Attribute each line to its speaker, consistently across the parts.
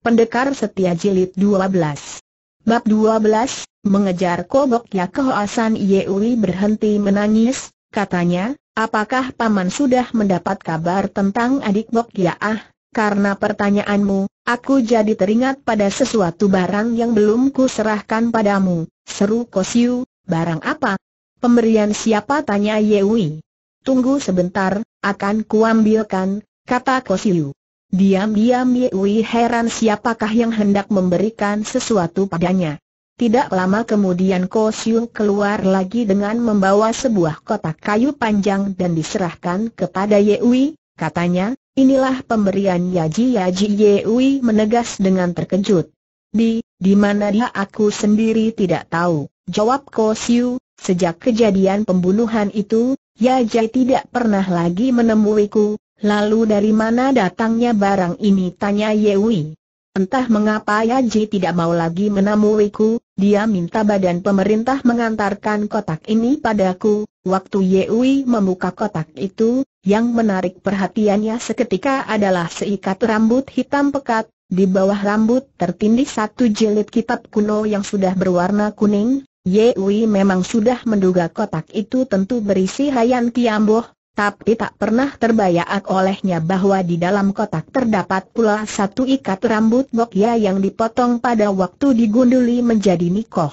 Speaker 1: Pendekar Setia Jilid 12 Bab 12, mengejar koboknya kehoasan Yewi berhenti menangis, katanya, apakah Paman sudah mendapat kabar tentang adik bok Ah? Karena pertanyaanmu, aku jadi teringat pada sesuatu barang yang belum ku serahkan padamu, seru Kosiu, barang apa? Pemberian siapa tanya Yewi? Tunggu sebentar, akan kuambilkan, kata Kosiu. Diam-diam Yui heran siapakah yang hendak memberikan sesuatu padanya. Tidak lama kemudian Ko Siu keluar lagi dengan membawa sebuah kotak kayu panjang dan diserahkan kepada Yui, katanya, inilah pemberian Yaji Yaji Yui menegas dengan terkejut. Di, di mana dia aku sendiri tidak tahu, jawab Ko Siu, sejak kejadian pembunuhan itu, Yaji tidak pernah lagi menemuiku, Lalu dari mana datangnya barang ini tanya Yewi. Entah mengapa Yaji tidak mau lagi menemuiku, dia minta badan pemerintah mengantarkan kotak ini padaku. Waktu Yewi membuka kotak itu, yang menarik perhatiannya seketika adalah seikat rambut hitam pekat, di bawah rambut tertindih satu jilid kitab kuno yang sudah berwarna kuning. Yewi memang sudah menduga kotak itu tentu berisi Hayan Kiamboh, tapi tak pernah terbayang olehnya bahwa di dalam kotak terdapat pula satu ikat rambut Gokya yang dipotong pada waktu digunduli menjadi nikoh.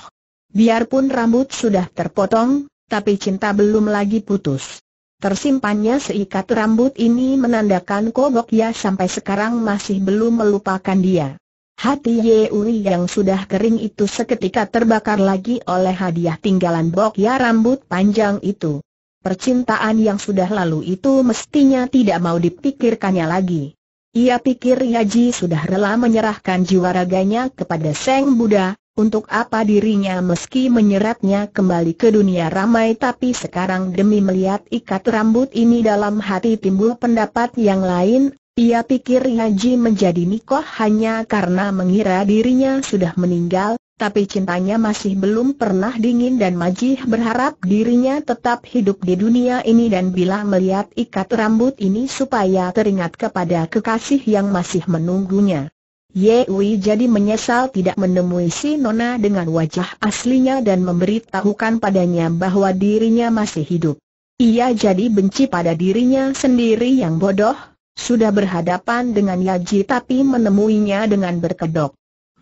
Speaker 1: Biarpun rambut sudah terpotong, tapi cinta belum lagi putus. Tersimpannya seikat rambut ini menandakan Ko ya sampai sekarang masih belum melupakan dia. Hati Yeuri yang sudah kering itu seketika terbakar lagi oleh hadiah tinggalan Bok Ya rambut panjang itu percintaan yang sudah lalu itu mestinya tidak mau dipikirkannya lagi. Ia pikir Yaji sudah rela menyerahkan jiwa raganya kepada Seng Buddha, untuk apa dirinya meski menyeretnya kembali ke dunia ramai tapi sekarang demi melihat ikat rambut ini dalam hati timbul pendapat yang lain, ia pikir Yaji menjadi nikoh hanya karena mengira dirinya sudah meninggal, tapi cintanya masih belum pernah dingin dan Majih berharap dirinya tetap hidup di dunia ini dan bila melihat ikat rambut ini supaya teringat kepada kekasih yang masih menunggunya. Wei jadi menyesal tidak menemui si Nona dengan wajah aslinya dan memberitahukan padanya bahwa dirinya masih hidup. Ia jadi benci pada dirinya sendiri yang bodoh, sudah berhadapan dengan Yaji tapi menemuinya dengan berkedok.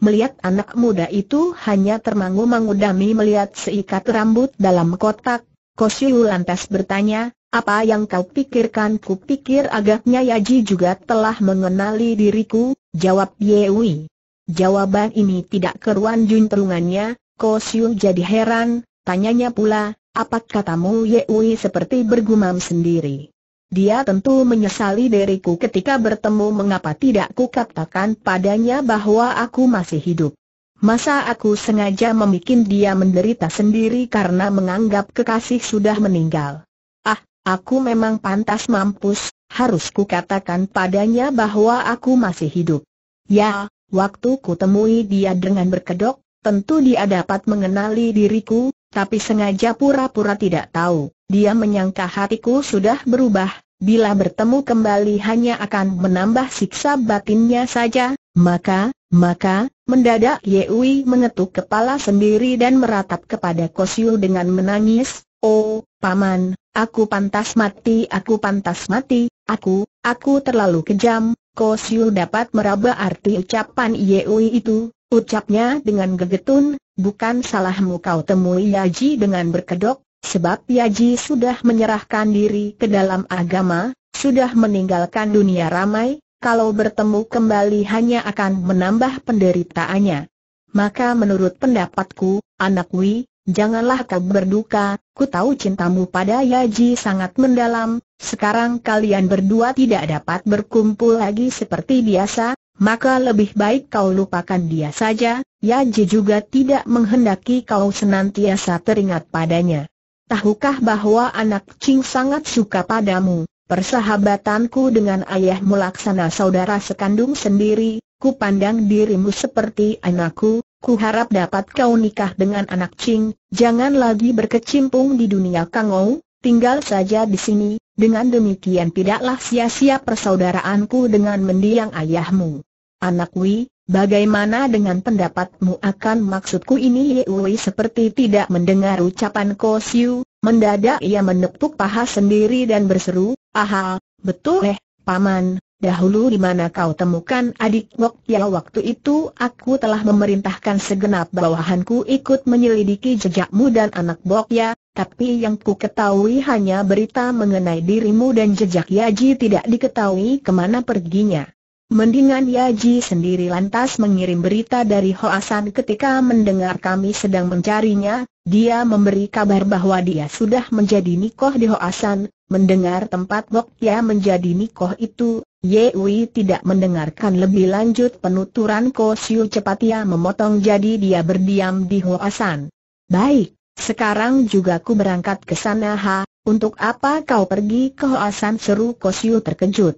Speaker 1: Melihat anak muda itu hanya termangu-mangu dami melihat seikat rambut dalam kotak, Kosiu lantas bertanya, apa yang kau pikirkan? Kupikir agaknya Yaji juga telah mengenali diriku, jawab Yewi. Jawaban ini tidak keruan Jun telungannya, Kosiu jadi heran, tanyanya pula, apa katamu Yewi seperti bergumam sendiri. Dia tentu menyesali diriku ketika bertemu mengapa tidak ku katakan padanya bahwa aku masih hidup. Masa aku sengaja membuat dia menderita sendiri karena menganggap kekasih sudah meninggal. Ah, aku memang pantas mampus, harus ku katakan padanya bahwa aku masih hidup. Ya, waktu ku temui dia dengan berkedok, tentu dia dapat mengenali diriku, tapi sengaja pura-pura tidak tahu. Dia menyangka hatiku sudah berubah, bila bertemu kembali hanya akan menambah siksa batinnya saja, maka, maka, mendadak Yewi mengetuk kepala sendiri dan meratap kepada Kosyu dengan menangis, Oh, Paman, aku pantas mati, aku pantas mati, aku, aku terlalu kejam, Kosyu dapat meraba arti ucapan Yewi itu, Ucapnya dengan gegetun, bukan salahmu kau temui Yaji dengan berkedok, sebab Yaji sudah menyerahkan diri ke dalam agama, sudah meninggalkan dunia ramai, kalau bertemu kembali hanya akan menambah penderitaannya. Maka menurut pendapatku, anak Wi, janganlah kau berduka, ku tahu cintamu pada Yaji sangat mendalam, sekarang kalian berdua tidak dapat berkumpul lagi seperti biasa, maka lebih baik kau lupakan dia saja, Yaji juga tidak menghendaki kau senantiasa teringat padanya. Tahukah bahwa anak Ching sangat suka padamu, persahabatanku dengan ayah laksana saudara sekandung sendiri, ku pandang dirimu seperti anakku, ku harap dapat kau nikah dengan anak Ching, jangan lagi berkecimpung di dunia kangou, tinggal saja di sini, dengan demikian tidaklah sia-sia persaudaraanku dengan mendiang ayahmu. Anak Wei. bagaimana dengan pendapatmu akan maksudku ini Wei seperti tidak mendengar ucapan Ko Siu, mendadak ia menepuk paha sendiri dan berseru, Aha, betul eh, Paman, Dahulu di mana kau temukan adik Ngok Ya waktu itu aku telah memerintahkan segenap bawahanku ikut menyelidiki jejakmu dan anak Bok Ya, tapi yang ku ketahui hanya berita mengenai dirimu dan jejak Yaji tidak diketahui kemana perginya. Mendingan Yaji sendiri lantas mengirim berita dari Hoasan ketika mendengar kami sedang mencarinya, dia memberi kabar bahwa dia sudah menjadi nikoh di Hoasan, mendengar tempat Bok Ya menjadi nikoh itu, Ye Wei tidak mendengarkan lebih lanjut penuturan Ko Siu cepat ia memotong jadi dia berdiam di Hoasan. Baik, sekarang juga ku berangkat ke sana ha, untuk apa kau pergi ke Hoasan seru Ko Siu terkejut.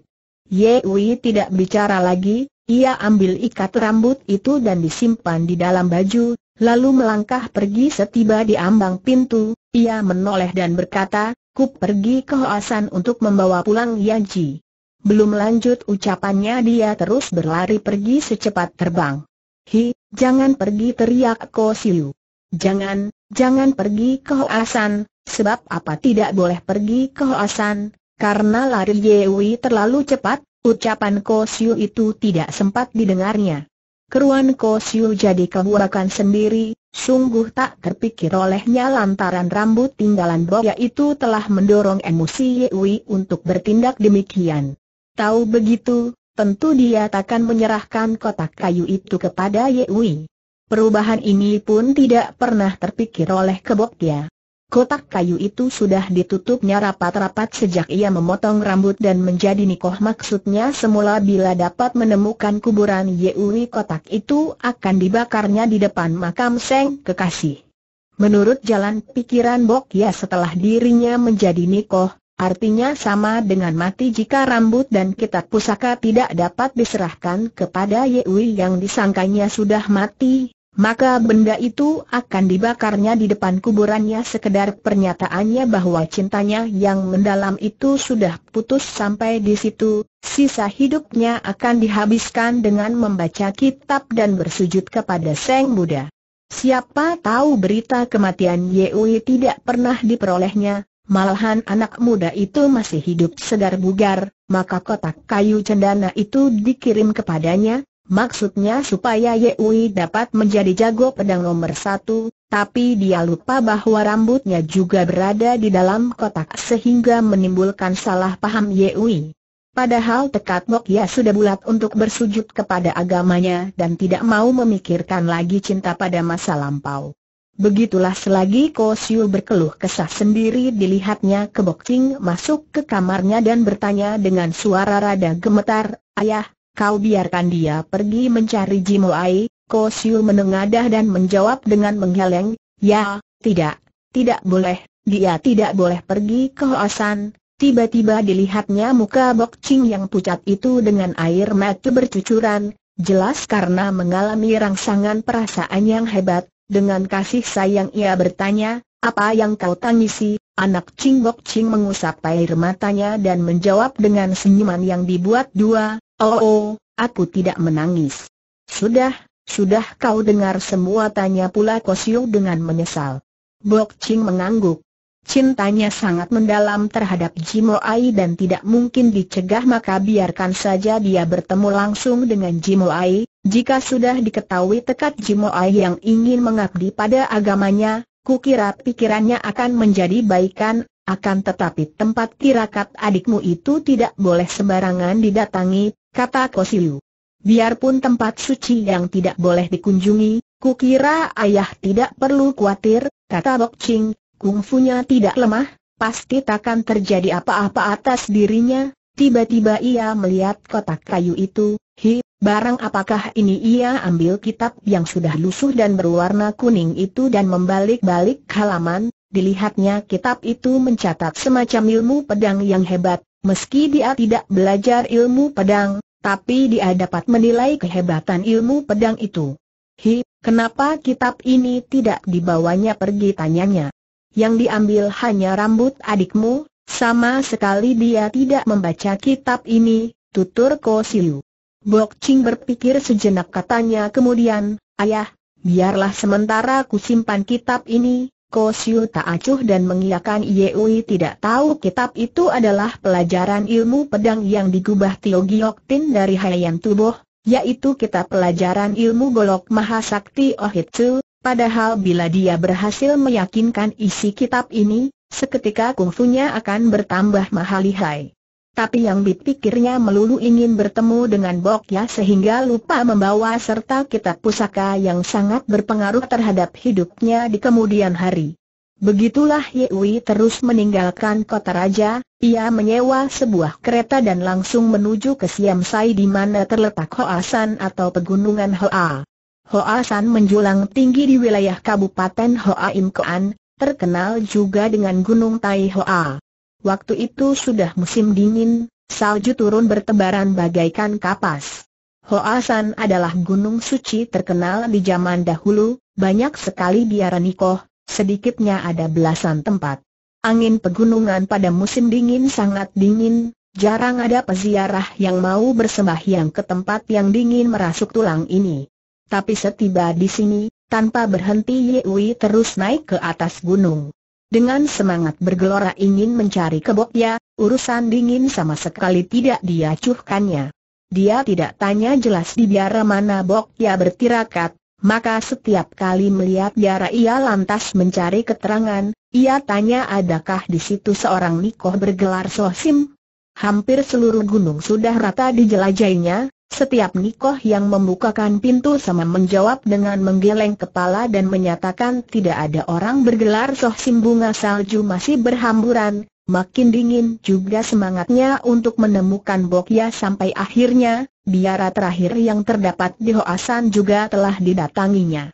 Speaker 1: Wei tidak bicara lagi, ia ambil ikat rambut itu dan disimpan di dalam baju, lalu melangkah pergi setiba di ambang pintu, ia menoleh dan berkata, ku pergi ke Hoasan untuk membawa pulang Ji. Belum lanjut ucapannya dia terus berlari pergi secepat terbang. Hi, jangan pergi teriak Ko Siu. Jangan, jangan pergi ke Hoasan, sebab apa tidak boleh pergi ke Hoasan, karena lari Yewi terlalu cepat, ucapan Ko Siu itu tidak sempat didengarnya. Keruan Ko Siu jadi kehuakan sendiri, sungguh tak terpikir olehnya lantaran rambut tinggalan Boya itu telah mendorong emosi Yewi untuk bertindak demikian. Tahu begitu, tentu dia takkan menyerahkan kotak kayu itu kepada Yewi. Perubahan ini pun tidak pernah terpikir oleh kebok dia. Kotak kayu itu sudah ditutupnya rapat-rapat sejak ia memotong rambut dan menjadi nikoh maksudnya semula bila dapat menemukan kuburan Yewi kotak itu akan dibakarnya di depan makam Seng Kekasih. Menurut jalan pikiran Bok Ya setelah dirinya menjadi nikoh, Artinya sama dengan mati jika rambut dan kitab pusaka tidak dapat diserahkan kepada Yewi yang disangkanya sudah mati, maka benda itu akan dibakarnya di depan kuburannya sekedar pernyataannya bahwa cintanya yang mendalam itu sudah putus sampai di situ, sisa hidupnya akan dihabiskan dengan membaca kitab dan bersujud kepada Seng Buddha. Siapa tahu berita kematian Yewi tidak pernah diperolehnya, Malahan anak muda itu masih hidup segar bugar, maka kotak kayu cendana itu dikirim kepadanya, maksudnya supaya Yeui dapat menjadi jago pedang nomor satu, tapi dia lupa bahwa rambutnya juga berada di dalam kotak sehingga menimbulkan salah paham Yeui. Padahal tekad Mokya Ya sudah bulat untuk bersujud kepada agamanya dan tidak mau memikirkan lagi cinta pada masa lampau. Begitulah selagi Ko Siu berkeluh kesah sendiri dilihatnya ke Boxing masuk ke kamarnya dan bertanya dengan suara rada gemetar, Ayah, kau biarkan dia pergi mencari Jimo Ai, Ko Siu menengadah dan menjawab dengan menggeleng, Ya, tidak, tidak boleh, dia tidak boleh pergi ke Hoasan. Tiba-tiba dilihatnya muka Boxing yang pucat itu dengan air mata bercucuran, jelas karena mengalami rangsangan perasaan yang hebat, dengan kasih sayang ia bertanya, apa yang kau tangisi? Anak Bok Cing mengusap air matanya dan menjawab dengan senyuman yang dibuat dua, oh, oh, aku tidak menangis. Sudah, sudah kau dengar semua tanya pula Kosio dengan menyesal. Bok Cing mengangguk. Cintanya sangat mendalam terhadap Jimo Ai dan tidak mungkin dicegah maka biarkan saja dia bertemu langsung dengan Jimo Ai. Jika sudah diketahui tekad Jimo Ai yang ingin mengabdi pada agamanya, kukira pikirannya akan menjadi baikan, akan tetapi tempat tirakat adikmu itu tidak boleh sembarangan didatangi, kata Kosilu. Biarpun tempat suci yang tidak boleh dikunjungi, kukira ayah tidak perlu khawatir, kata Bok Ching, Kungfunya tidak lemah, pasti takkan terjadi apa-apa atas dirinya. Tiba-tiba ia melihat kotak kayu itu, hi, barang apakah ini ia ambil kitab yang sudah lusuh dan berwarna kuning itu dan membalik-balik halaman, dilihatnya kitab itu mencatat semacam ilmu pedang yang hebat, meski dia tidak belajar ilmu pedang, tapi dia dapat menilai kehebatan ilmu pedang itu. Hi, kenapa kitab ini tidak dibawanya pergi tanyanya? yang diambil hanya rambut adikmu, sama sekali dia tidak membaca kitab ini, tutur Ko Siu. Bok Ching berpikir sejenak katanya kemudian, ayah, biarlah sementara ku simpan kitab ini, Ko Siu tak acuh dan mengiyakan Yeui tidak tahu kitab itu adalah pelajaran ilmu pedang yang digubah Tio Giok Tin dari Hayan Tubuh, yaitu kitab pelajaran ilmu golok Mahasakti Ohitsu, Padahal bila dia berhasil meyakinkan isi kitab ini, seketika kungfunya akan bertambah mahalihai. Tapi yang dipikirnya melulu ingin bertemu dengan Bokya sehingga lupa membawa serta kitab pusaka yang sangat berpengaruh terhadap hidupnya di kemudian hari. Begitulah Yewi terus meninggalkan kota raja, ia menyewa sebuah kereta dan langsung menuju ke Siam Sai di mana terletak Hoasan atau pegunungan Hoa. Hoa San menjulang tinggi di wilayah Kabupaten Hoa Im Koan, terkenal juga dengan Gunung Tai Hoa. Waktu itu sudah musim dingin, salju turun bertebaran bagaikan kapas. Hoa San adalah gunung suci terkenal di zaman dahulu, banyak sekali biara nikoh, sedikitnya ada belasan tempat. Angin pegunungan pada musim dingin sangat dingin, jarang ada peziarah yang mau bersembahyang ke tempat yang dingin merasuk tulang ini tapi setiba di sini, tanpa berhenti Yewi terus naik ke atas gunung. Dengan semangat bergelora ingin mencari keboknya, urusan dingin sama sekali tidak diacuhkannya. Dia tidak tanya jelas di biara mana Boknya bertirakat, maka setiap kali melihat biara ia lantas mencari keterangan, ia tanya adakah di situ seorang nikoh bergelar sosim. Hampir seluruh gunung sudah rata dijelajahinya, setiap Nikoh yang membukakan pintu sama menjawab dengan menggeleng kepala dan menyatakan tidak ada orang bergelar soh simbunga salju masih berhamburan, makin dingin juga semangatnya untuk menemukan Bokya sampai akhirnya, biara terakhir yang terdapat di Hoasan juga telah didatanginya.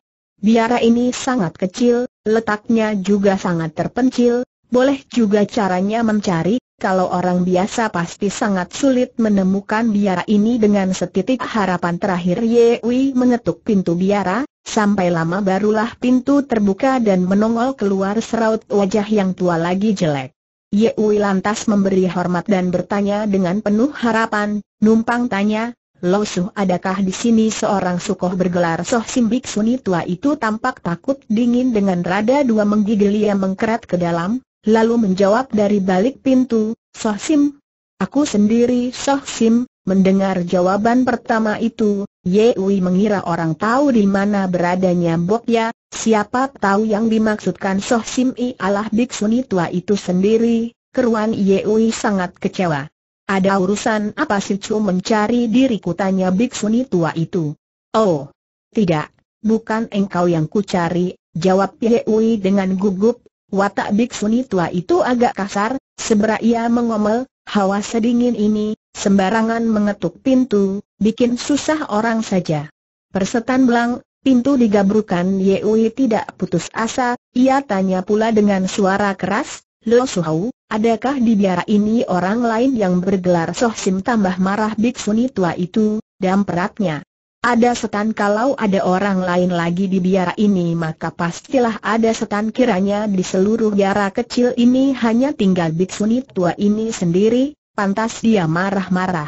Speaker 1: Biara ini sangat kecil, letaknya juga sangat terpencil, boleh juga caranya mencari, kalau orang biasa pasti sangat sulit menemukan biara ini dengan setitik harapan terakhir Ye Wei mengetuk pintu biara, sampai lama barulah pintu terbuka dan menongol keluar seraut wajah yang tua lagi jelek. Ye Wei lantas memberi hormat dan bertanya dengan penuh harapan, numpang tanya, Suh adakah di sini seorang sukoh bergelar Soh Simbik Suni tua itu tampak takut dingin dengan rada dua menggigil ia mengkerat ke dalam, lalu menjawab dari balik pintu, Soh Sim. Aku sendiri Soh Sim, mendengar jawaban pertama itu, Yewi mengira orang tahu di mana beradanya Bokya, siapa tahu yang dimaksudkan Soh Sim ialah biksuni tua itu sendiri, keruan Yewi sangat kecewa. Ada urusan apa si Chu mencari diriku tanya biksuni tua itu. Oh, tidak, bukan engkau yang ku cari, jawab Yehui dengan gugup, Watak biksuni tua itu agak kasar, Seberak ia mengomel, hawa sedingin ini, sembarangan mengetuk pintu, bikin susah orang saja. Persetan belang, pintu digabrukan Yeui tidak putus asa, ia tanya pula dengan suara keras, Lo Suhau, adakah di biara ini orang lain yang bergelar Soh Sim tambah marah biksuni tua itu, dan peratnya. Ada setan kalau ada orang lain lagi di biara ini maka pastilah ada setan kiranya di seluruh biara kecil ini hanya tinggal biksuni tua ini sendiri, pantas dia marah-marah.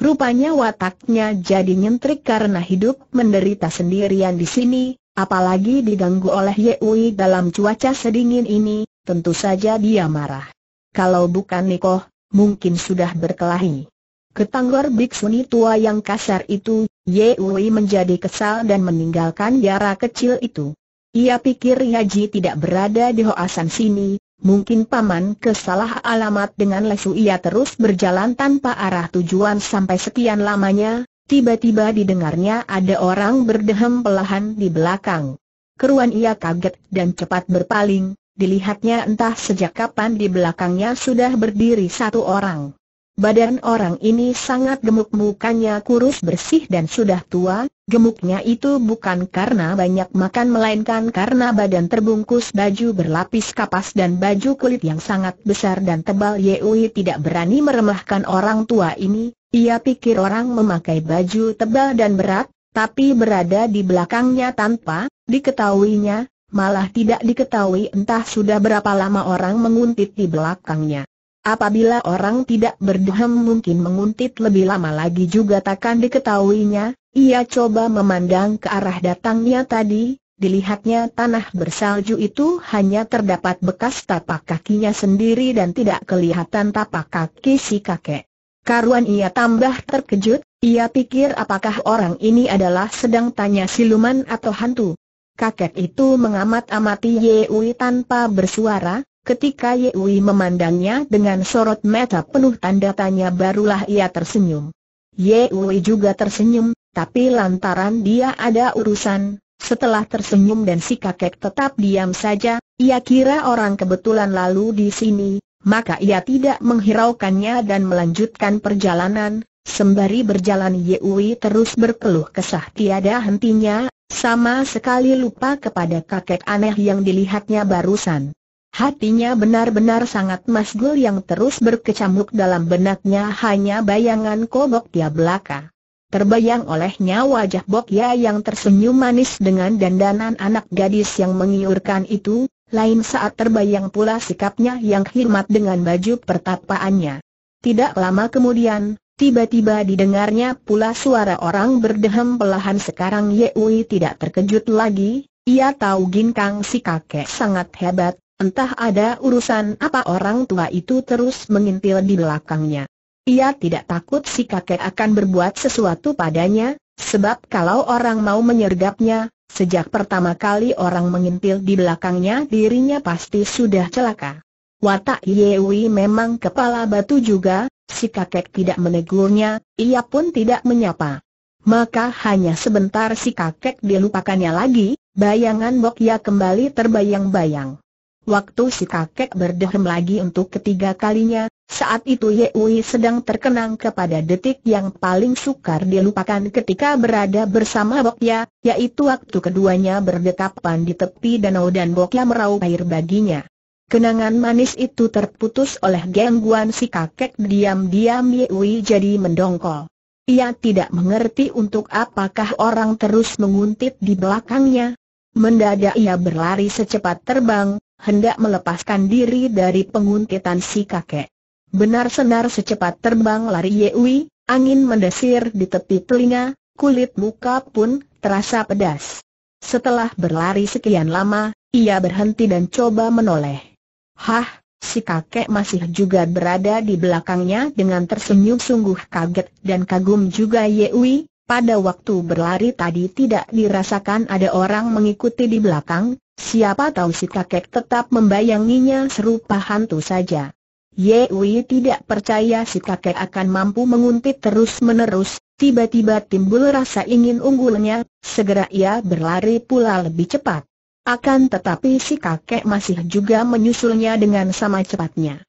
Speaker 1: Rupanya wataknya jadi nyentrik karena hidup menderita sendirian di sini, apalagi diganggu oleh Yeui dalam cuaca sedingin ini, tentu saja dia marah. Kalau bukan Nikoh, mungkin sudah berkelahi. Ketanggor biksuni tua yang kasar itu Yui menjadi kesal dan meninggalkan yara kecil itu. Ia pikir Yaji tidak berada di Hoasan sini, mungkin paman kesalah alamat dengan lesu ia terus berjalan tanpa arah tujuan sampai sekian lamanya, tiba-tiba didengarnya ada orang berdehem pelahan di belakang. Keruan ia kaget dan cepat berpaling, dilihatnya entah sejak kapan di belakangnya sudah berdiri satu orang. Badan orang ini sangat gemuk mukanya kurus bersih dan sudah tua, gemuknya itu bukan karena banyak makan melainkan karena badan terbungkus baju berlapis kapas dan baju kulit yang sangat besar dan tebal Yeui tidak berani meremahkan orang tua ini, ia pikir orang memakai baju tebal dan berat, tapi berada di belakangnya tanpa diketahuinya, malah tidak diketahui entah sudah berapa lama orang menguntit di belakangnya. Apabila orang tidak berdehem mungkin menguntit lebih lama lagi juga takkan diketahuinya, ia coba memandang ke arah datangnya tadi, dilihatnya tanah bersalju itu hanya terdapat bekas tapak kakinya sendiri dan tidak kelihatan tapak kaki si kakek. Karuan ia tambah terkejut, ia pikir apakah orang ini adalah sedang tanya siluman atau hantu. Kakek itu mengamat-amati Yewi tanpa bersuara, Ketika Wei memandangnya dengan sorot mata penuh tanda tanya barulah ia tersenyum. Wei juga tersenyum, tapi lantaran dia ada urusan, setelah tersenyum dan si kakek tetap diam saja, ia kira orang kebetulan lalu di sini, maka ia tidak menghiraukannya dan melanjutkan perjalanan, sembari berjalan Wei terus berkeluh kesah tiada hentinya, sama sekali lupa kepada kakek aneh yang dilihatnya barusan. Hatinya benar-benar sangat masgul yang terus berkecamuk dalam benaknya hanya bayangan Kobok dia belaka. Terbayang olehnya wajah Bokya yang tersenyum manis dengan dandanan anak gadis yang mengiurkan itu, lain saat terbayang pula sikapnya yang khidmat dengan baju pertapaannya. Tidak lama kemudian, tiba-tiba didengarnya pula suara orang berdehem pelahan sekarang Yeui tidak terkejut lagi, ia tahu Ginkang si kakek sangat hebat, Entah ada urusan apa orang tua itu terus mengintil di belakangnya. Ia tidak takut si kakek akan berbuat sesuatu padanya, sebab kalau orang mau menyergapnya, sejak pertama kali orang mengintil di belakangnya dirinya pasti sudah celaka. Watak Yewi memang kepala batu juga, si kakek tidak menegurnya, ia pun tidak menyapa. Maka hanya sebentar si kakek dilupakannya lagi, bayangan Bokya kembali terbayang-bayang. Waktu si kakek berdehem lagi untuk ketiga kalinya, saat itu Ye Wei sedang terkenang kepada detik yang paling sukar dilupakan ketika berada bersama Bokya, yaitu waktu keduanya berdekapan di tepi danau dan Bokya meraup air baginya. Kenangan manis itu terputus oleh gangguan si kakek diam-diam Ye Wei jadi mendongkol. Ia tidak mengerti untuk apakah orang terus menguntit di belakangnya. Mendadak ia berlari secepat terbang, hendak melepaskan diri dari penguntitan si kakek. Benar senar secepat terbang lari Yewi, angin mendesir di tepi telinga, kulit muka pun terasa pedas. Setelah berlari sekian lama, ia berhenti dan coba menoleh. Hah, si kakek masih juga berada di belakangnya dengan tersenyum sungguh kaget dan kagum juga Yewi, pada waktu berlari tadi tidak dirasakan ada orang mengikuti di belakang, Siapa tahu si kakek tetap membayanginya serupa hantu saja. Ye Wei tidak percaya si kakek akan mampu menguntit terus-menerus, tiba-tiba timbul rasa ingin unggulnya, segera ia berlari pula lebih cepat. Akan tetapi si kakek masih juga menyusulnya dengan sama cepatnya.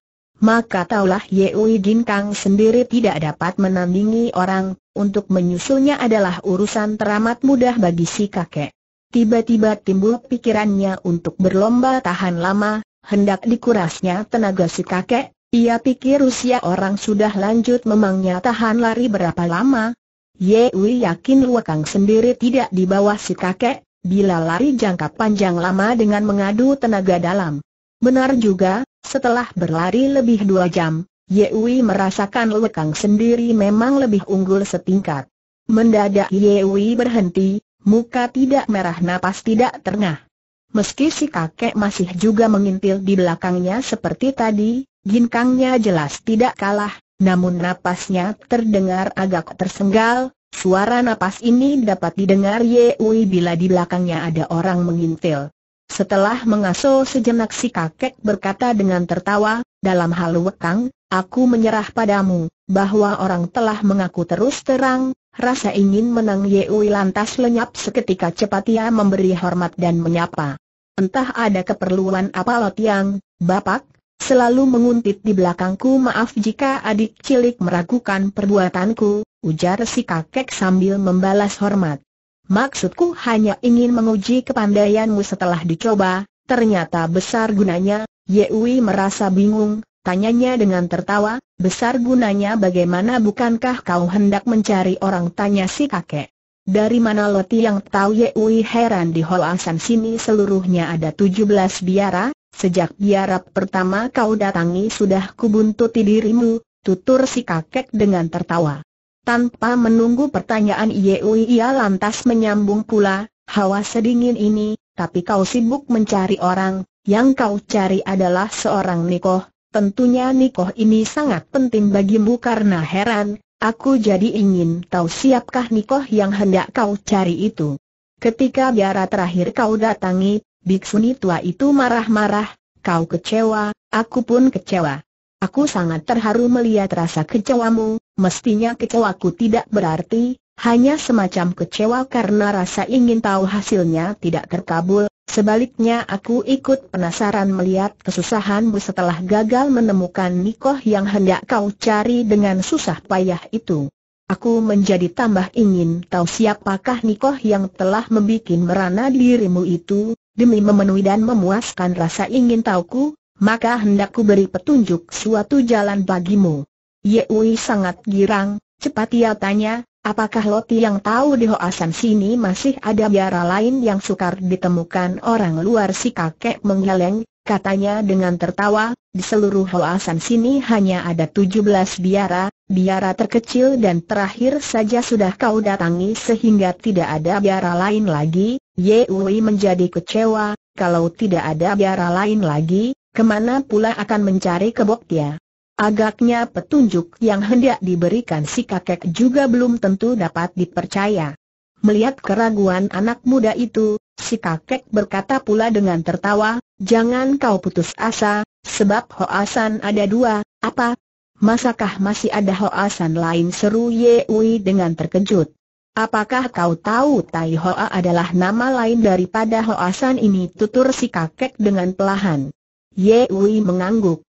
Speaker 1: Maka taulah Ye Wei Jin Kang sendiri tidak dapat menandingi orang, untuk menyusulnya adalah urusan teramat mudah bagi si kakek. Tiba-tiba timbul pikirannya untuk berlomba tahan lama, hendak dikurasnya tenaga si kakek, ia pikir usia orang sudah lanjut memangnya tahan lari berapa lama. Ye Wei yakin Luakang sendiri tidak di bawah si kakek, bila lari jangka panjang lama dengan mengadu tenaga dalam. Benar juga, setelah berlari lebih dua jam, Ye Wei merasakan lekang sendiri memang lebih unggul setingkat. Mendadak Ye Wei berhenti, Muka tidak merah napas tidak terengah. Meski si kakek masih juga mengintil di belakangnya seperti tadi, ginkangnya jelas tidak kalah, namun napasnya terdengar agak tersenggal, suara napas ini dapat didengar Yeui bila di belakangnya ada orang mengintil. Setelah mengaso sejenak si kakek berkata dengan tertawa, dalam hal wekang, aku menyerah padamu, bahwa orang telah mengaku terus terang, Rasa ingin menang Yeui lantas lenyap seketika cepat ia memberi hormat dan menyapa. Entah ada keperluan apa Lot yang, Bapak, selalu menguntit di belakangku maaf jika adik cilik meragukan perbuatanku, ujar si kakek sambil membalas hormat. Maksudku hanya ingin menguji kepandaianmu setelah dicoba, ternyata besar gunanya, Yeui merasa bingung, tanyanya dengan tertawa, besar gunanya bagaimana bukankah kau hendak mencari orang tanya si kakek. Dari mana Loti yang tahu Ui heran di Holasan sini seluruhnya ada 17 biara, sejak biara pertama kau datangi sudah kubuntuti dirimu, tutur si kakek dengan tertawa. Tanpa menunggu pertanyaan Ui ia lantas menyambung pula, hawa sedingin ini, tapi kau sibuk mencari orang, yang kau cari adalah seorang nikoh, Tentunya nikoh ini sangat penting bagimu karena heran, aku jadi ingin tahu siapkah nikoh yang hendak kau cari itu. Ketika biara terakhir kau datangi, biksuni tua itu marah-marah, kau kecewa, aku pun kecewa. Aku sangat terharu melihat rasa kecewamu, mestinya kecewaku tidak berarti, hanya semacam kecewa karena rasa ingin tahu hasilnya tidak terkabul, Sebaliknya aku ikut penasaran melihat kesusahanmu setelah gagal menemukan Nikoh yang hendak kau cari dengan susah payah itu. Aku menjadi tambah ingin tahu siapakah Nikoh yang telah membuat merana dirimu itu, demi memenuhi dan memuaskan rasa ingin tahuku, maka hendakku beri petunjuk suatu jalan bagimu. Yeui sangat girang, cepat ia tanya, Apakah Loti yang tahu di Hoasan sini masih ada biara lain yang sukar ditemukan orang luar si kakek menggeleng, katanya dengan tertawa, di seluruh Hoasan sini hanya ada 17 biara, biara terkecil dan terakhir saja sudah kau datangi sehingga tidak ada biara lain lagi, Yewi menjadi kecewa, kalau tidak ada biara lain lagi, kemana pula akan mencari keboknya? Agaknya petunjuk yang hendak diberikan si kakek juga belum tentu dapat dipercaya. Melihat keraguan anak muda itu, si kakek berkata pula dengan tertawa, Jangan kau putus asa, sebab Hoasan ada dua, apa? Masakah masih ada Hoasan lain seru Ye Wei dengan terkejut? Apakah kau tahu Tai Hoa adalah nama lain daripada Hoasan ini tutur si kakek dengan pelahan? Ye Wei mengangguk.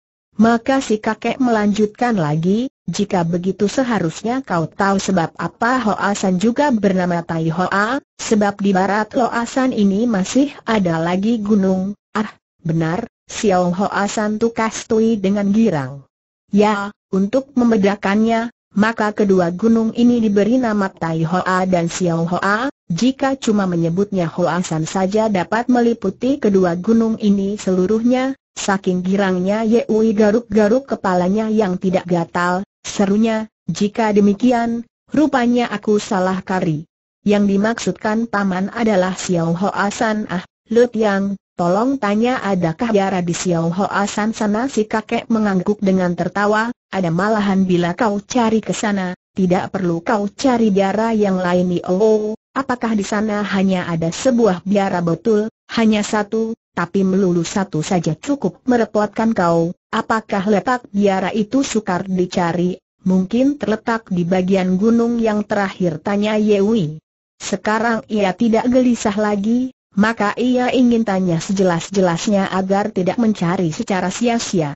Speaker 1: Maka si kakek melanjutkan lagi, jika begitu seharusnya kau tahu sebab apa Hoasan juga bernama Tai Hoa, sebab di barat Loasan ini masih ada lagi gunung, ah, benar, Xiao Hoasan tukas tui dengan girang. Ya, untuk membedakannya, maka kedua gunung ini diberi nama Tai Hoa dan Xiao Hoa, jika cuma menyebutnya Hoasan saja dapat meliputi kedua gunung ini seluruhnya, Saking girangnya Ye Wei garuk-garuk kepalanya yang tidak gatal, serunya, jika demikian, rupanya aku salah kari. Yang dimaksudkan paman adalah Xiao Ho Asan Ah, Lut Yang, tolong tanya adakah biara di Xiao Ho Asan sana si kakek mengangguk dengan tertawa, ada malahan bila kau cari ke sana, tidak perlu kau cari biara yang lain oh, apakah di sana hanya ada sebuah biara betul, hanya satu, tapi melulu satu saja cukup merepotkan kau, apakah letak biara itu sukar dicari, mungkin terletak di bagian gunung yang terakhir tanya Yewi. Sekarang ia tidak gelisah lagi, maka ia ingin tanya sejelas-jelasnya agar tidak mencari secara sia-sia.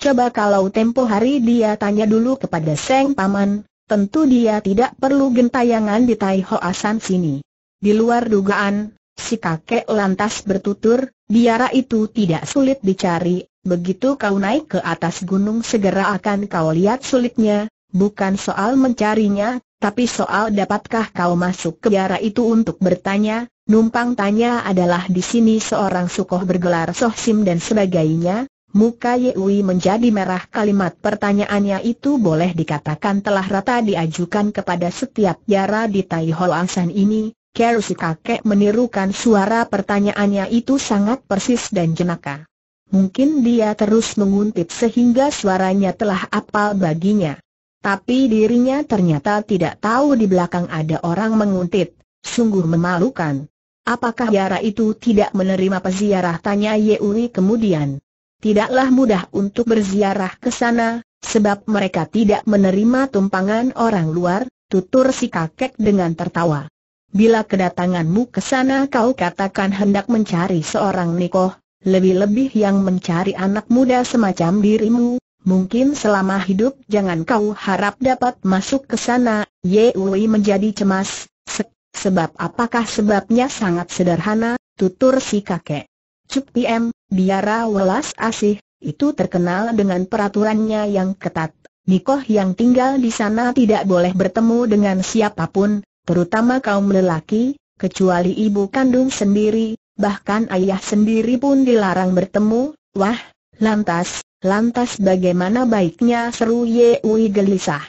Speaker 1: Coba kalau tempo hari dia tanya dulu kepada Seng Paman, tentu dia tidak perlu gentayangan di Tai Asan sini. Di luar dugaan, Si kakek lantas bertutur, biara itu tidak sulit dicari, begitu kau naik ke atas gunung segera akan kau lihat sulitnya, bukan soal mencarinya, tapi soal dapatkah kau masuk ke biara itu untuk bertanya, numpang tanya adalah di sini seorang sukoh bergelar sohsim dan sebagainya, Muka Yewi menjadi merah kalimat pertanyaannya itu boleh dikatakan telah rata diajukan kepada setiap biara di Tai Hol Angsan ini, Kero si kakek menirukan suara pertanyaannya itu sangat persis dan jenaka. Mungkin dia terus menguntit sehingga suaranya telah apal baginya. Tapi dirinya ternyata tidak tahu di belakang ada orang menguntit. Sungguh memalukan. Apakah Yara itu tidak menerima peziarah? Tanya Yeuri kemudian. Tidaklah mudah untuk berziarah ke sana, sebab mereka tidak menerima tumpangan orang luar, tutur si kakek dengan tertawa. Bila kedatanganmu ke sana kau katakan hendak mencari seorang nikoh, lebih-lebih yang mencari anak muda semacam dirimu, mungkin selama hidup jangan kau harap dapat masuk ke sana, Uwi menjadi cemas, se sebab apakah sebabnya sangat sederhana, tutur si kakek. Cuk PM, biara welas asih, itu terkenal dengan peraturannya yang ketat. Nikoh yang tinggal di sana tidak boleh bertemu dengan siapapun, terutama kaum lelaki, kecuali ibu kandung sendiri, bahkan ayah sendiri pun dilarang bertemu, wah, lantas, lantas bagaimana baiknya seru Ye Yewi gelisah.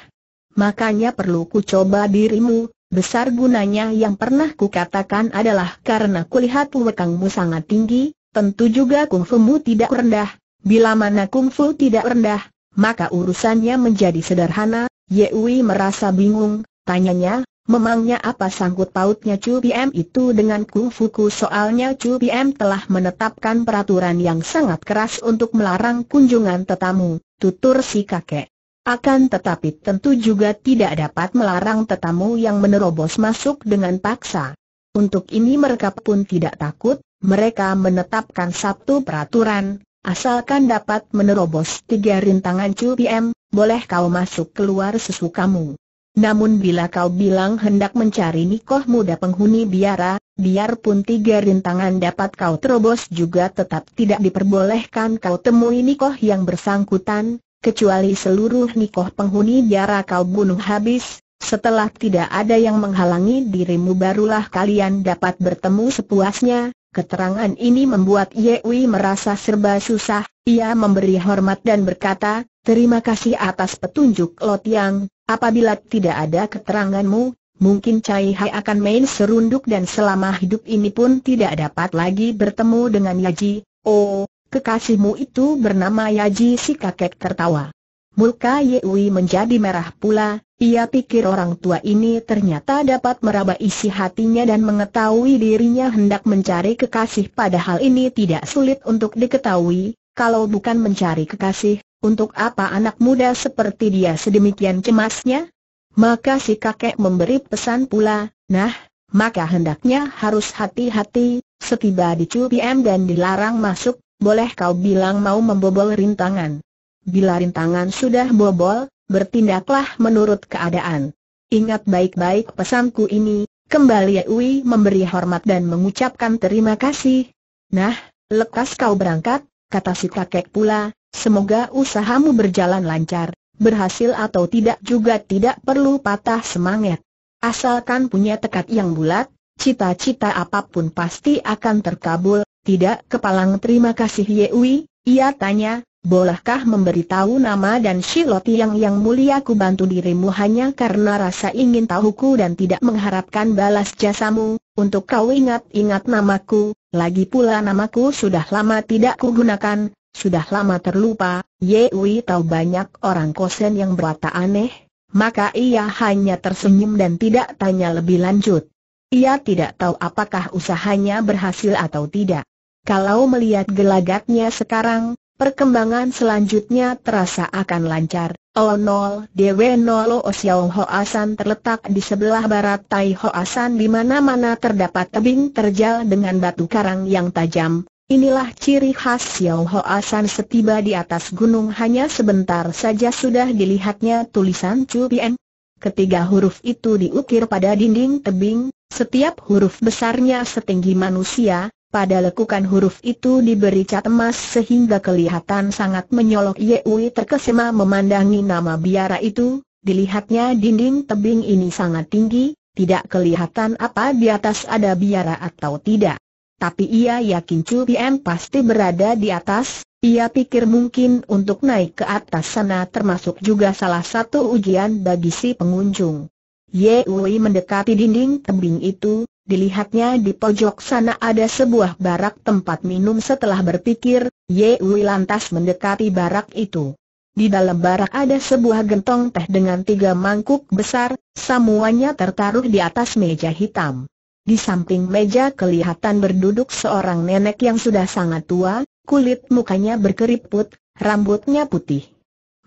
Speaker 1: Makanya perlu ku coba dirimu, besar gunanya yang pernah kukatakan adalah karena kulihat wekangmu sangat tinggi, tentu juga kungfumu tidak rendah, bila mana kungfu tidak rendah, maka urusannya menjadi sederhana, Ye Yewi merasa bingung, tanyanya, Memangnya apa sangkut pautnya Chu Biem itu dengan kung Ku soalnya Chu Biem telah menetapkan peraturan yang sangat keras untuk melarang kunjungan tetamu, tutur si kakek. Akan tetapi tentu juga tidak dapat melarang tetamu yang menerobos masuk dengan paksa. Untuk ini mereka pun tidak takut, mereka menetapkan satu peraturan, asalkan dapat menerobos tiga rintangan Chu Biem, boleh kau masuk keluar sesukamu. Namun bila kau bilang hendak mencari Nikoh muda penghuni biara, biarpun tiga rintangan dapat kau terobos juga tetap tidak diperbolehkan kau temui Nikoh yang bersangkutan, kecuali seluruh Nikoh penghuni biara kau bunuh habis, setelah tidak ada yang menghalangi dirimu barulah kalian dapat bertemu sepuasnya, Keterangan ini membuat Ye Wei merasa serba susah, ia memberi hormat dan berkata, Terima kasih atas petunjuk Lot Yang. Apabila tidak ada keteranganmu, mungkin Cai Hai akan main serunduk dan selama hidup ini pun tidak dapat lagi bertemu dengan Yaji. Oh, kekasihmu itu bernama Yaji si kakek tertawa. Muka Yewi menjadi merah pula, ia pikir orang tua ini ternyata dapat meraba isi hatinya dan mengetahui dirinya hendak mencari kekasih padahal ini tidak sulit untuk diketahui, kalau bukan mencari kekasih, untuk apa anak muda seperti dia sedemikian cemasnya? Maka si kakek memberi pesan pula, nah, maka hendaknya harus hati-hati, setiba di CUPM dan dilarang masuk, boleh kau bilang mau membobol rintangan. Bila rintangan sudah bobol, bertindaklah menurut keadaan. Ingat baik-baik pesanku ini, kembali Yui memberi hormat dan mengucapkan terima kasih. Nah, lekas kau berangkat, kata si kakek pula, Semoga usahamu berjalan lancar, berhasil atau tidak juga tidak perlu patah semangat. Asalkan punya tekad yang bulat, cita-cita apapun pasti akan terkabul, tidak kepalang terima kasih Yewi, ia tanya, bolehkah memberitahu nama dan Shiloti yang yang mulia ku bantu dirimu hanya karena rasa ingin tahuku dan tidak mengharapkan balas jasamu, untuk kau ingat-ingat namaku, lagi pula namaku sudah lama tidak ku gunakan. Sudah lama terlupa, Ye Wei tahu banyak orang kosen yang berwatak aneh, maka ia hanya tersenyum dan tidak tanya lebih lanjut. Ia tidak tahu apakah usahanya berhasil atau tidak. Kalau melihat gelagatnya sekarang, perkembangan selanjutnya terasa akan lancar. O0 Dewe Nolo Osiao oh Hoasan terletak di sebelah barat Tai Hoasan di mana-mana terdapat tebing terjal dengan batu karang yang tajam, Inilah ciri khas Xiao Hoa San setiba di atas gunung hanya sebentar saja sudah dilihatnya tulisan Chu Pien. Ketiga huruf itu diukir pada dinding tebing, setiap huruf besarnya setinggi manusia, pada lekukan huruf itu diberi cat emas sehingga kelihatan sangat menyolok Ye Wei terkesima memandangi nama biara itu, dilihatnya dinding tebing ini sangat tinggi, tidak kelihatan apa di atas ada biara atau tidak tapi ia yakin Chu Piem pasti berada di atas, ia pikir mungkin untuk naik ke atas sana termasuk juga salah satu ujian bagi si pengunjung. Ye Wei mendekati dinding tebing itu, dilihatnya di pojok sana ada sebuah barak tempat minum setelah berpikir, Ye Wei lantas mendekati barak itu. Di dalam barak ada sebuah gentong teh dengan tiga mangkuk besar, semuanya tertaruh di atas meja hitam. Di samping meja kelihatan berduduk seorang nenek yang sudah sangat tua, kulit mukanya berkeriput, rambutnya putih.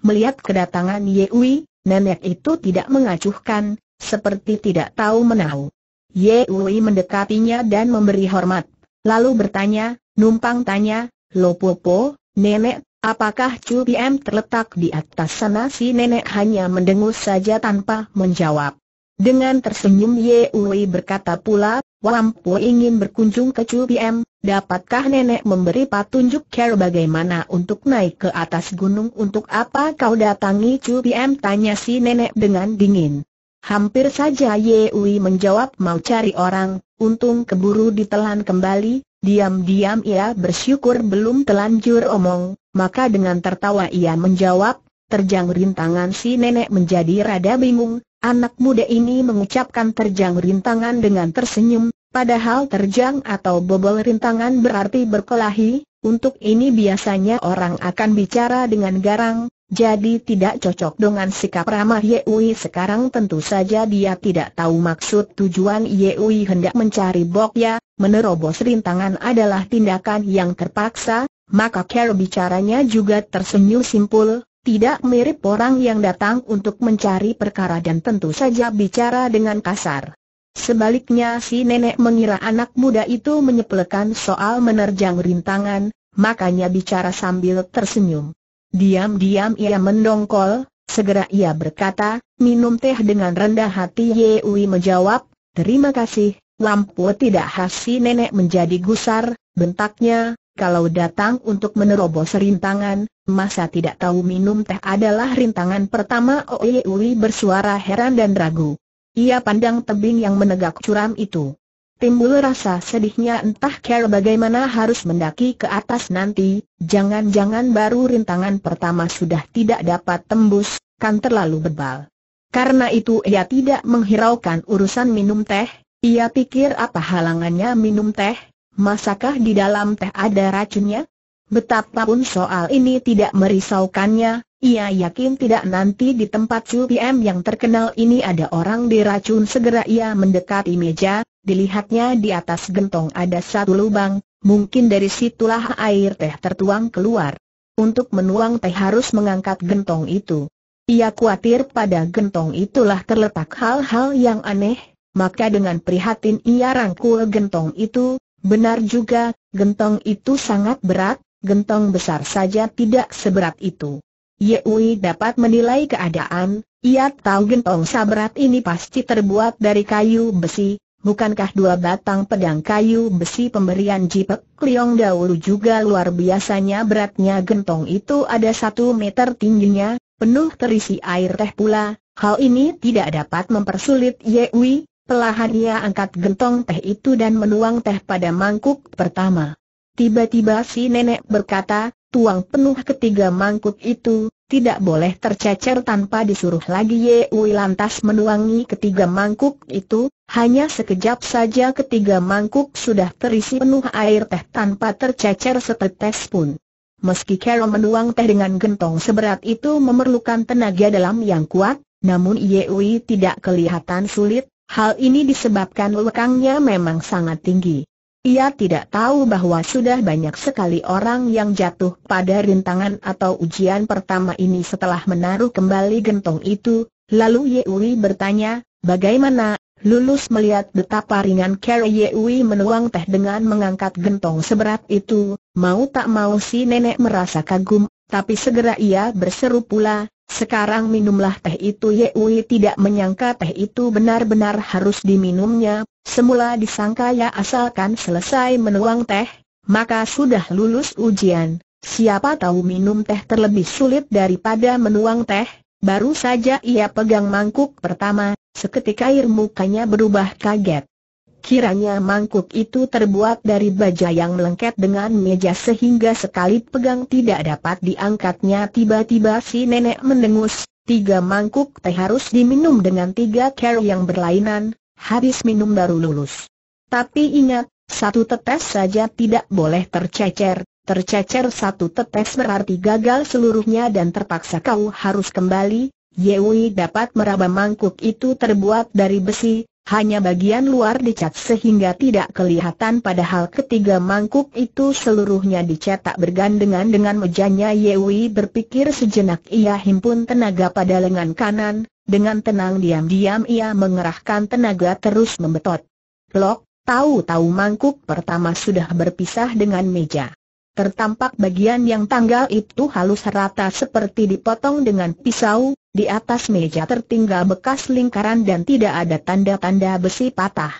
Speaker 1: Melihat kedatangan Yewi, nenek itu tidak mengacuhkan, seperti tidak tahu menahu. Yewi mendekatinya dan memberi hormat, lalu bertanya, numpang tanya, Lopopo, nenek, apakah Cu terletak di atas sana si nenek hanya mendengus saja tanpa menjawab. Dengan tersenyum Wei berkata pula, Wampu ingin berkunjung ke Cubiem, dapatkah nenek memberi petunjuk cara bagaimana untuk naik ke atas gunung untuk apa kau datangi Cubiem tanya si nenek dengan dingin. Hampir saja Wei menjawab mau cari orang, untung keburu ditelan kembali, diam-diam ia bersyukur belum telanjur omong, maka dengan tertawa ia menjawab, terjang rintangan si nenek menjadi rada bingung, Anak muda ini mengucapkan terjang rintangan dengan tersenyum, padahal terjang atau bobol rintangan berarti berkelahi, untuk ini biasanya orang akan bicara dengan garang, jadi tidak cocok dengan sikap ramah Yeui sekarang tentu saja dia tidak tahu maksud tujuan Yeui hendak mencari Bokya, menerobos rintangan adalah tindakan yang terpaksa, maka Care bicaranya juga tersenyum simpul, tidak mirip orang yang datang untuk mencari perkara dan tentu saja bicara dengan kasar. Sebaliknya si nenek mengira anak muda itu menyepelekan soal menerjang rintangan, makanya bicara sambil tersenyum. Diam-diam ia mendongkol, segera ia berkata, minum teh dengan rendah hati Yewi menjawab, terima kasih, lampu tidak khas si nenek menjadi gusar, bentaknya, kalau datang untuk menerobos rintangan, masa tidak tahu minum teh adalah rintangan pertama Uli bersuara heran dan ragu. Ia pandang tebing yang menegak curam itu. Timbul rasa sedihnya entah kira bagaimana harus mendaki ke atas nanti, jangan-jangan baru rintangan pertama sudah tidak dapat tembus, kan terlalu bebal. Karena itu ia tidak menghiraukan urusan minum teh, ia pikir apa halangannya minum teh, Masakah di dalam teh ada racunnya? Betapapun soal ini tidak merisaukannya, ia yakin tidak nanti di tempat Su yang terkenal ini ada orang diracun segera ia mendekati meja, dilihatnya di atas gentong ada satu lubang, mungkin dari situlah air teh tertuang keluar. Untuk menuang teh harus mengangkat gentong itu. Ia khawatir pada gentong itulah terletak hal-hal yang aneh, maka dengan prihatin ia rangkul gentong itu, Benar juga, gentong itu sangat berat, gentong besar saja tidak seberat itu. Yewi dapat menilai keadaan, ia tahu gentong seberat ini pasti terbuat dari kayu besi, bukankah dua batang pedang kayu besi pemberian Jipek Kliong dahulu juga luar biasanya beratnya gentong itu ada satu meter tingginya, penuh terisi air teh pula, hal ini tidak dapat mempersulit Yewi, Pelahan ia angkat gentong teh itu dan menuang teh pada mangkuk pertama. Tiba-tiba si nenek berkata, tuang penuh ketiga mangkuk itu, tidak boleh tercecer tanpa disuruh lagi Ui lantas menuangi ketiga mangkuk itu, hanya sekejap saja ketiga mangkuk sudah terisi penuh air teh tanpa tercecer setetes pun. Meski Carol menuang teh dengan gentong seberat itu memerlukan tenaga dalam yang kuat, namun Ui tidak kelihatan sulit, Hal ini disebabkan lekangnya memang sangat tinggi. Ia tidak tahu bahwa sudah banyak sekali orang yang jatuh pada rintangan atau ujian pertama ini setelah menaruh kembali gentong itu, lalu Yewi bertanya, bagaimana, lulus melihat betapa ringan kera Yewi menuang teh dengan mengangkat gentong seberat itu, mau tak mau si nenek merasa kagum, tapi segera ia berseru pula, sekarang minumlah teh itu Ye Yewi tidak menyangka teh itu benar-benar harus diminumnya, semula disangka ya asalkan selesai menuang teh, maka sudah lulus ujian. Siapa tahu minum teh terlebih sulit daripada menuang teh, baru saja ia pegang mangkuk pertama, seketika air mukanya berubah kaget. Kiranya mangkuk itu terbuat dari baja yang melengket dengan meja sehingga sekali pegang tidak dapat diangkatnya tiba-tiba si nenek mendengus, tiga mangkuk teh harus diminum dengan tiga ker yang berlainan, habis minum baru lulus. Tapi ingat, satu tetes saja tidak boleh tercecer, tercecer satu tetes berarti gagal seluruhnya dan terpaksa kau harus kembali, Yewi dapat meraba mangkuk itu terbuat dari besi, hanya bagian luar dicat sehingga tidak kelihatan padahal ketiga mangkuk itu seluruhnya dicetak bergandengan dengan mejanya Yewi berpikir sejenak ia himpun tenaga pada lengan kanan, dengan tenang diam-diam ia mengerahkan tenaga terus membetot. Lok, tahu-tahu mangkuk pertama sudah berpisah dengan meja. Tertampak bagian yang tanggal itu halus rata seperti dipotong dengan pisau, di atas meja tertinggal bekas lingkaran dan tidak ada tanda-tanda besi patah.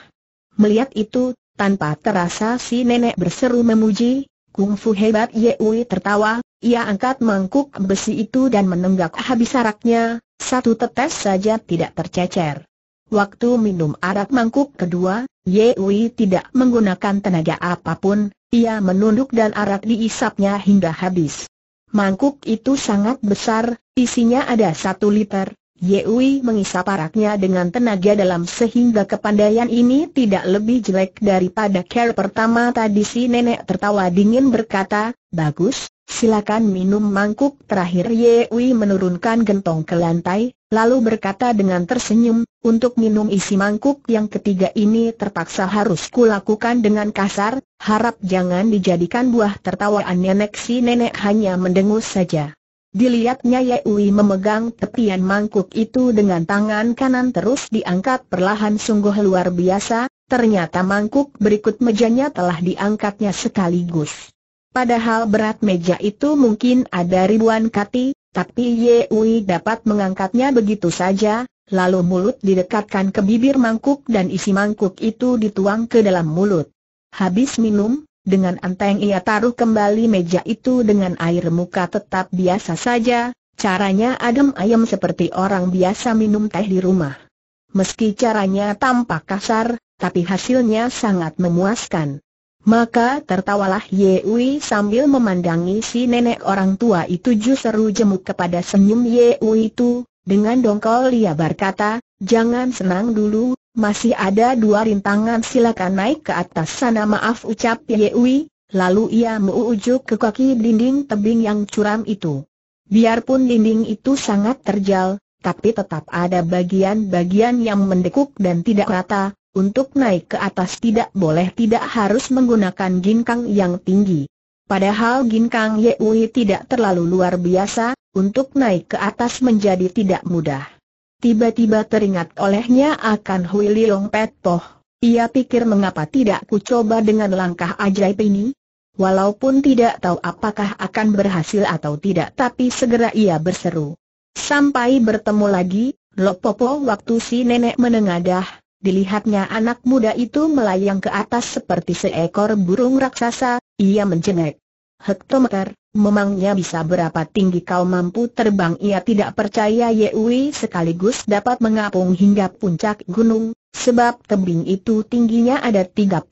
Speaker 1: Melihat itu, tanpa terasa si nenek berseru memuji, kungfu hebat Yeui tertawa, ia angkat mangkuk besi itu dan menenggak habis araknya, satu tetes saja tidak tercecer. Waktu minum arak mangkuk kedua, wei tidak menggunakan tenaga apapun, ia menunduk dan arak diisapnya hingga habis. Mangkuk itu sangat besar, isinya ada satu liter. Yui mengisap araknya dengan tenaga dalam sehingga kepandaian ini tidak lebih jelek daripada care pertama tadi si nenek tertawa dingin berkata, Bagus, Silakan minum mangkuk terakhir Ye Yewi menurunkan gentong ke lantai, lalu berkata dengan tersenyum, untuk minum isi mangkuk yang ketiga ini terpaksa harus kulakukan dengan kasar, harap jangan dijadikan buah tertawaan nenek si nenek hanya mendengus saja. Dilihatnya Yewi memegang tepian mangkuk itu dengan tangan kanan terus diangkat perlahan sungguh luar biasa, ternyata mangkuk berikut mejanya telah diangkatnya sekaligus. Padahal berat meja itu mungkin ada ribuan kati, tapi Ye Wei dapat mengangkatnya begitu saja, lalu mulut didekatkan ke bibir mangkuk dan isi mangkuk itu dituang ke dalam mulut. Habis minum, dengan anteng ia taruh kembali meja itu dengan air muka tetap biasa saja, caranya adem ayam seperti orang biasa minum teh di rumah. Meski caranya tampak kasar, tapi hasilnya sangat memuaskan. Maka tertawalah Ye Wei sambil memandangi si nenek orang tua itu justru jemuk kepada senyum Ye Wei itu, dengan dongkol ia berkata, jangan senang dulu, masih ada dua rintangan silakan naik ke atas sana maaf ucap Ye Wei. lalu ia mewujuk ke kaki dinding tebing yang curam itu. Biarpun dinding itu sangat terjal, tapi tetap ada bagian-bagian yang mendekuk dan tidak rata, untuk naik ke atas tidak boleh tidak harus menggunakan ginkang yang tinggi. Padahal ginkang Yui tidak terlalu luar biasa, untuk naik ke atas menjadi tidak mudah. Tiba-tiba teringat olehnya akan Hui Leong Petoh. Ia pikir mengapa tidak ku coba dengan langkah ajaib ini? Walaupun tidak tahu apakah akan berhasil atau tidak tapi segera ia berseru. Sampai bertemu lagi, Lopopo waktu si nenek menengadah, Dilihatnya anak muda itu melayang ke atas seperti seekor burung raksasa, ia menjengek. Hektometer, memangnya bisa berapa tinggi kau mampu terbang? Ia tidak percaya Yewi sekaligus dapat mengapung hingga puncak gunung, Sebab tebing itu tingginya ada 32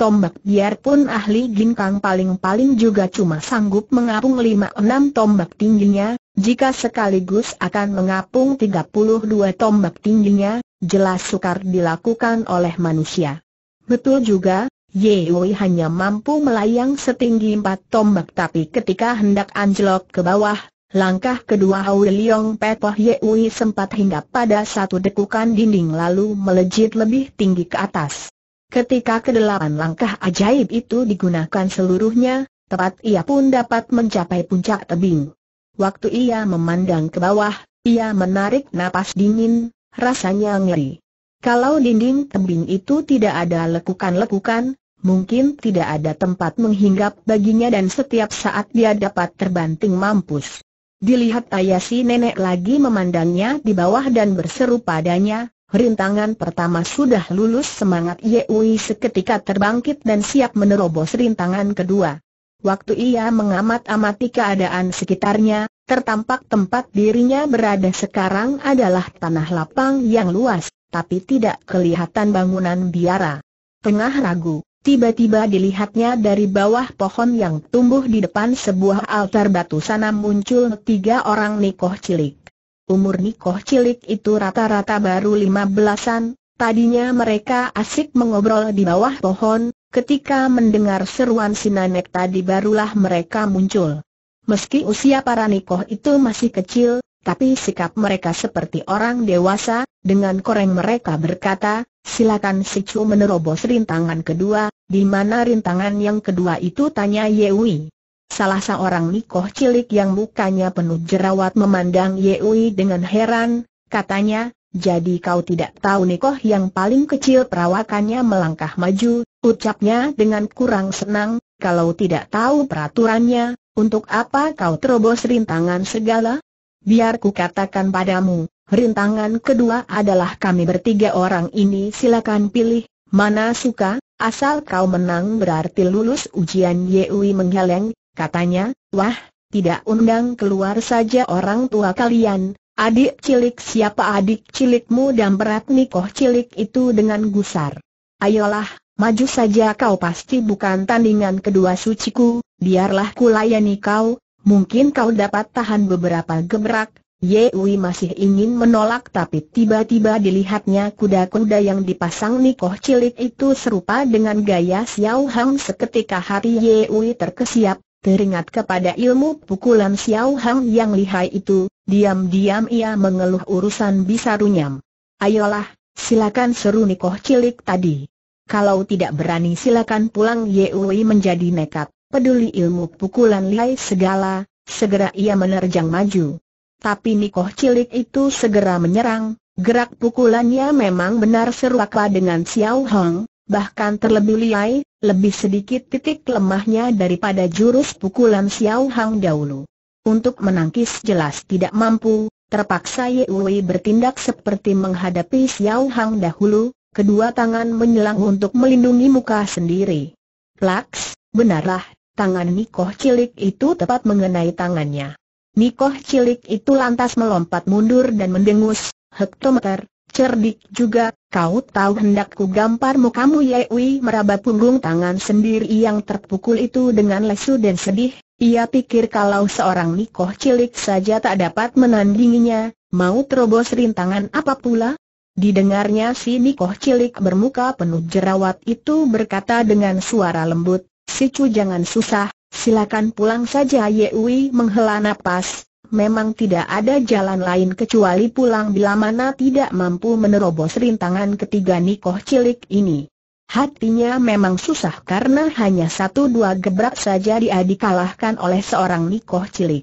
Speaker 1: tombak biarpun ahli ginkang paling-paling juga cuma sanggup mengapung 5-6 tombak tingginya, jika sekaligus akan mengapung 32 tombak tingginya, jelas sukar dilakukan oleh manusia. Betul juga, Yeoi hanya mampu melayang setinggi 4 tombak tapi ketika hendak anjlok ke bawah, Langkah kedua Aul Leong Yeui sempat hinggap pada satu dekukan dinding lalu melejit lebih tinggi ke atas. Ketika kedelapan langkah ajaib itu digunakan seluruhnya, tepat ia pun dapat mencapai puncak tebing. Waktu ia memandang ke bawah, ia menarik napas dingin, rasanya ngeri. Kalau dinding tebing itu tidak ada lekukan-lekukan, mungkin tidak ada tempat menghinggap baginya dan setiap saat dia dapat terbanting mampus. Dilihat ayah nenek lagi memandangnya di bawah dan berseru padanya, rintangan pertama sudah lulus semangat Yewi seketika terbangkit dan siap menerobos rintangan kedua. Waktu ia mengamat-amati keadaan sekitarnya, tertampak tempat dirinya berada sekarang adalah tanah lapang yang luas, tapi tidak kelihatan bangunan biara. Tengah ragu, Tiba-tiba dilihatnya dari bawah pohon yang tumbuh di depan sebuah altar batu sana muncul tiga orang nikoh cilik. Umur nikoh cilik itu rata-rata baru lima belasan, tadinya mereka asik mengobrol di bawah pohon, ketika mendengar seruan sinanek tadi barulah mereka muncul. Meski usia para nikoh itu masih kecil, tapi sikap mereka seperti orang dewasa, dengan koreng mereka berkata, silakan si Chu menerobos rintangan kedua, di mana rintangan yang kedua itu tanya Yewi. Salah seorang nikoh cilik yang mukanya penuh jerawat memandang Yewi dengan heran, katanya, jadi kau tidak tahu nikoh yang paling kecil perawakannya melangkah maju, ucapnya dengan kurang senang, kalau tidak tahu peraturannya, untuk apa kau terobos rintangan segala? Biar ku katakan padamu, Rintangan kedua adalah kami bertiga orang ini silakan pilih, mana suka, asal kau menang berarti lulus ujian Yewi menggeleng, katanya, wah, tidak undang keluar saja orang tua kalian, adik cilik siapa adik cilikmu dan berat nikoh cilik itu dengan gusar. Ayolah, maju saja kau pasti bukan tandingan kedua suciku, biarlah kulayani kau, mungkin kau dapat tahan beberapa gebrak, Ye Yewi masih ingin menolak tapi tiba-tiba dilihatnya kuda-kuda yang dipasang nikoh cilik itu serupa dengan gaya Xiao Hang seketika hari Yewi terkesiap, teringat kepada ilmu pukulan Xiao Hang yang lihai itu, diam-diam ia mengeluh urusan bisa runyam. Ayolah, silakan seru nikoh cilik tadi. Kalau tidak berani silakan pulang Ye Yewi menjadi nekat, peduli ilmu pukulan lihai segala, segera ia menerjang maju. Tapi Nikoh cilik itu segera menyerang, gerak pukulannya memang benar serupa dengan Xiao Hong, bahkan terlebih liai, lebih sedikit titik lemahnya daripada jurus pukulan Xiao Hong dahulu. Untuk menangkis jelas tidak mampu, terpaksa Ye Wei bertindak seperti menghadapi Xiao Hang dahulu, kedua tangan menyelang untuk melindungi muka sendiri. Plaks, benarlah, tangan Nikoh cilik itu tepat mengenai tangannya. Nikoh cilik itu lantas melompat mundur dan mendengus, hektometer, cerdik juga, kau tahu hendakku gamparmu kamu Yewi meraba punggung tangan sendiri yang terpukul itu dengan lesu dan sedih, ia pikir kalau seorang Nikoh cilik saja tak dapat menandinginya, mau terobos rintangan apa pula? Didengarnya si Nikoh cilik bermuka penuh jerawat itu berkata dengan suara lembut, "Si cu jangan susah, Silakan pulang saja Yewi menghela nafas. memang tidak ada jalan lain kecuali pulang bila mana tidak mampu menerobos rintangan ketiga nikoh cilik ini. Hatinya memang susah karena hanya satu dua gebrak saja dia dikalahkan oleh seorang nikoh cilik.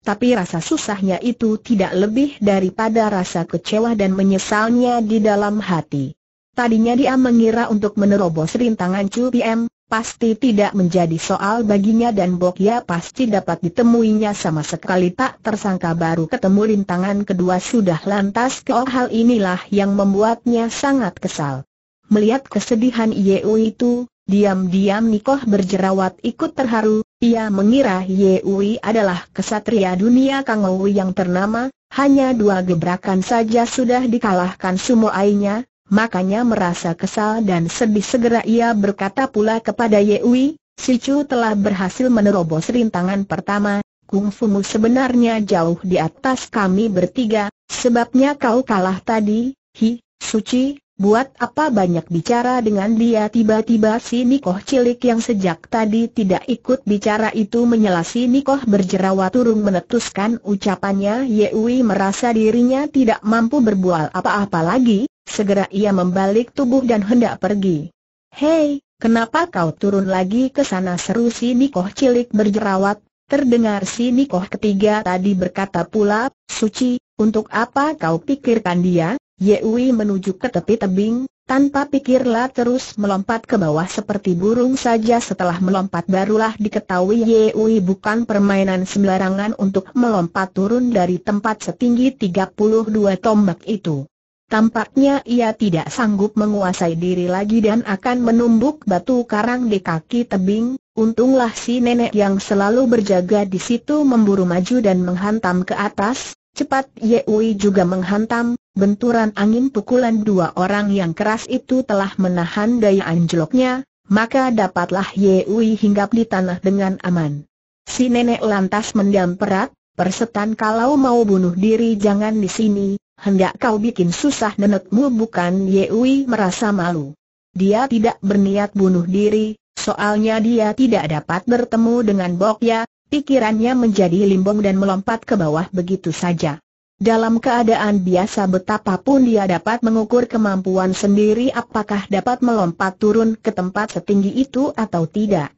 Speaker 1: Tapi rasa susahnya itu tidak lebih daripada rasa kecewa dan menyesalnya di dalam hati. Tadinya dia mengira untuk menerobos rintangan Chu PM, pasti tidak menjadi soal baginya dan Ya pasti dapat ditemuinya sama sekali tak tersangka baru ketemu rintangan kedua sudah lantas ke oh, hal inilah yang membuatnya sangat kesal. Melihat kesedihan Yeu itu, diam-diam Nikoh berjerawat ikut terharu, ia mengira Yeu adalah kesatria dunia Kang yang ternama, hanya dua gebrakan saja sudah dikalahkan ainya makanya merasa kesal dan sedih segera ia berkata pula kepada Yewi, si Chu telah berhasil menerobos rintangan pertama, kungfumu sebenarnya jauh di atas kami bertiga, sebabnya kau kalah tadi, hi, suci, Buat apa banyak bicara dengan dia tiba-tiba si Nikoh cilik yang sejak tadi tidak ikut bicara itu menyela si Nikoh berjerawat turun menetuskan ucapannya Yewi merasa dirinya tidak mampu berbual apa-apa lagi, Segera ia membalik tubuh dan hendak pergi. Hei, kenapa kau turun lagi ke sana seru si Nikoh cilik berjerawat, terdengar si Nikoh ketiga tadi berkata pula, Suci, untuk apa kau pikirkan dia? Yewi menuju ke tepi tebing, tanpa pikirlah terus melompat ke bawah seperti burung saja setelah melompat barulah diketahui Yewi bukan permainan sembarangan untuk melompat turun dari tempat setinggi 32 tombak itu. Tampaknya ia tidak sanggup menguasai diri lagi dan akan menumbuk batu karang di kaki tebing. Untunglah si nenek yang selalu berjaga di situ memburu maju dan menghantam ke atas. Cepat Yeui juga menghantam, benturan angin pukulan dua orang yang keras itu telah menahan daya anjloknya, maka dapatlah Yeui hinggap di tanah dengan aman. Si nenek lantas mendam perat, persetan kalau mau bunuh diri jangan di sini, hendak kau bikin susah nenekmu bukan Yewi merasa malu. Dia tidak berniat bunuh diri, soalnya dia tidak dapat bertemu dengan Bokya, pikirannya menjadi limbung dan melompat ke bawah begitu saja. Dalam keadaan biasa betapapun dia dapat mengukur kemampuan sendiri apakah dapat melompat turun ke tempat setinggi itu atau tidak.